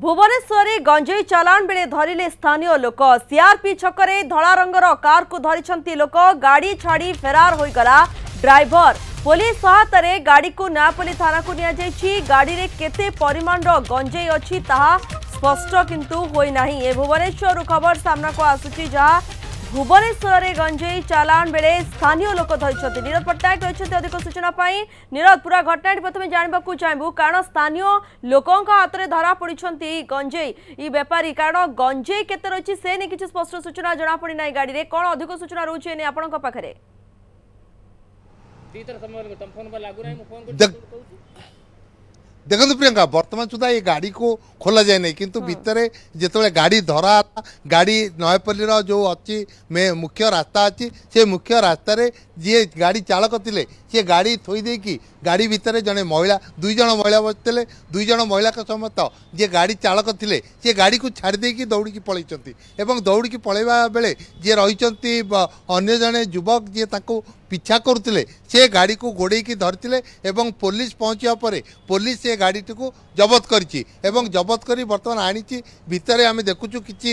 भुवनेश्वर गंजे चलाण बेले धरले स्थानीय लोक सीआरपी छक धला रंगर कार को धरी लोक गाड़ी छाड़ी फेरार होगला ड्राइवर पुलिस सहायतार गाड़ी को नयापल्ली थाना को नि गाड़ी में केते परिमाण गंजे अच्छी स्पष्ट किंतु होना भुवनेश्वर खबर सामना को आसूरी जहाँ ভুবনেশ্বরের গঞ্জেই চালাণ বেড়ে স্থানীয় লোক ধরিছেন নীরদ পট্টনাক রয়েছেন অধিক সূচনা পাই নীরদ পুরা ঘটনাটি প্রথমে জাণবাক চাইবু কারণ স্থানীয় লোকঙ্ হাতের ধরা পড়ছেন গঞ্জেই ই বেপারী কারণ গঞ্জেই কেতে রয়েছে সে নিয়ে কিছু স্পষ্ট সূচনা জনাপড়ি না গাড়ি কোণ অধিক সূচনা রয়েছে এনে আপনার পাখে दी तरह समय तम फोन पर लागू नहीं फोन को দেখুন প্রিয়ঙ্কা বর্তমান সুদ্ধা এই গাড়ি কু খোলা যায় না কিন্তু ভিতরে যেতবে গাড়ি ধরা গাড়ি নয়পল্লীর যে অছি মুখ্য রাস্তা অছি সে মুখ্য রাস্তার যে গাড়ি চালক লে সে গাড়ি থইদেকি গাড়ি ভিতরে জনে মহিলা দুইজন মহিলা বসিলে দুইজন মহিলা সমত যে গাড়ি চালক লে সে গাড়ি কু ছাড়িদেকি দৌড়ি পলাইছেন এবং দৌড়ি পলাইবা বেড়ে যে রয়েছেন অন্য জনে যুবক যে তাকে ପିଛା କରୁଥିଲେ ସେ ଗାଡ଼ିକୁ ଗୋଡ଼େଇକି ଧରିଥିଲେ ଏବଂ ପୋଲିସ ପହଞ୍ଚିବା ପରେ ପୋଲିସ ସେ ଗାଡ଼ିଟିକୁ ଜବତ କରିଛି ଏବଂ ଜବତ କରି ବର୍ତ୍ତମାନ ଆଣିଛି ଭିତରେ ଆମେ ଦେଖୁଛୁ କିଛି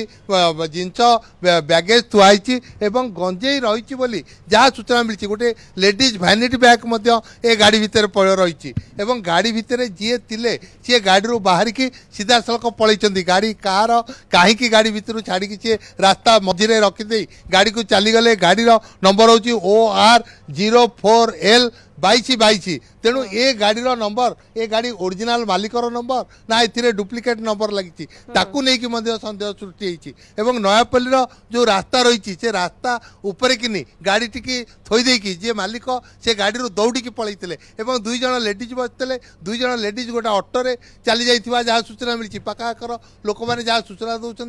ଜିନିଷ ବ୍ୟାଗେଜ୍ ଥୁଆ ହୋଇଛି ଏବଂ ଗଞ୍ଜେଇ ରହିଛି ବୋଲି ଯାହା ସୂଚନା ମିଳିଛି ଗୋଟେ ଲେଡ଼ିଜ୍ ଭ୍ୟାନିଟି ବ୍ୟାଗ୍ ମଧ୍ୟ ଏ ଗାଡ଼ି ଭିତରେ ରହିଛି ଏବଂ ଗାଡ଼ି ଭିତରେ ଯିଏ ଥିଲେ ସିଏ ଗାଡ଼ିରୁ ବାହାରିକି ସିଧାସଳଖ ପଳାଇଛନ୍ତି ଗାଡ଼ି କାହାର କାହିଁକି ଗାଡ଼ି ଭିତରୁ ଛାଡ଼ିକି ସିଏ ରାସ୍ତା ମଝିରେ ରଖିଦେଇ ଗାଡ଼ିକୁ ଚାଲିଗଲେ ଗାଡ଼ିର ନମ୍ବର ହେଉଛି ଓ ଆର୍ 04L বাইশ বাইশ তেণু এ গাড়ির নম্বর এ গাড়ি ওরিজিনাল মালিকর নম্বর না এতে ডুপ্লিকেট নম্বর লাগিছি তাকে নেই সন্দেহ সৃষ্টি হয়েছি এবং নয়াপল্লীর যে রাস্তা রয়েছে সে রাস্তা উপরে কিনি গাড়িটিকে থইদেকি যে মালিক সে গাড়ি দৌড়িকি পলাইলে এবং দুইজন লেডিজ বসিলে দুইজন লেডিজ গোটা অটোরে চালি যাই যা সূচনা মিছে পাখাখর লোক মানে যা সূচনা দৌঁছেন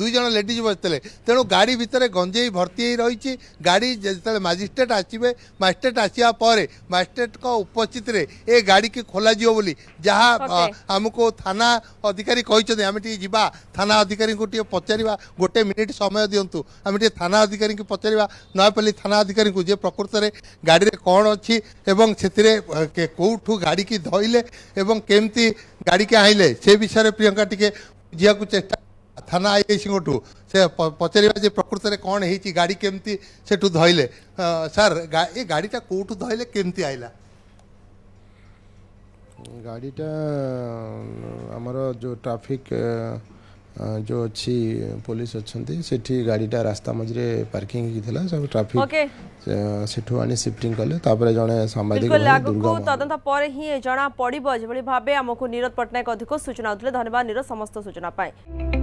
দুইজন লেডিজ বসিলে তেমন গাড়ি ভিতরে গঞ্জেই ভর্তি হয়ে রয়েছে গাড়ি যেত ম্যাজিষ্ট্রেট আসবে ম্যাজিষ্ট্রেট আসা পরে मजिस्ट्रेट उपस्थित ए गाड़ी की खोल बोली जहाँ आमको थाना अधिकारी कहते आम टी जा थाना अधिकारी को टे पचार गोटे मिनिट समय दिंतु आम टे थाना अधिकारी को पचार नयापल्ली थाना अधिकारी को जे प्रकृत में गाड़ी में कौन अच्छी से कौटू गाड़ी की धरले केमती गाड़ी के आईले से विषय प्रियंका टी बुझा चेस्ट থানা আইআইসিঙ্কু সে পচারিবা যে প্রকৃতরে কণ হয়েছি গাড়ি কেমতি সেটু ধরলে স্যার এ গাড়িটা কোটু ধরলে কেমতি আইলা গাড়িটা আমার যে ট্রাফিক जो अच्छी पुलिस अच्छा से गाड़ीटा रास्ता मझे पार्किंग सब ट्राफिक okay. सिफ्टिंग आनी जने सांबादिक दुर्गा तदंत पर ही जना नीरज अधिक सूचना धन्यवाद नीरज समस्त सूचना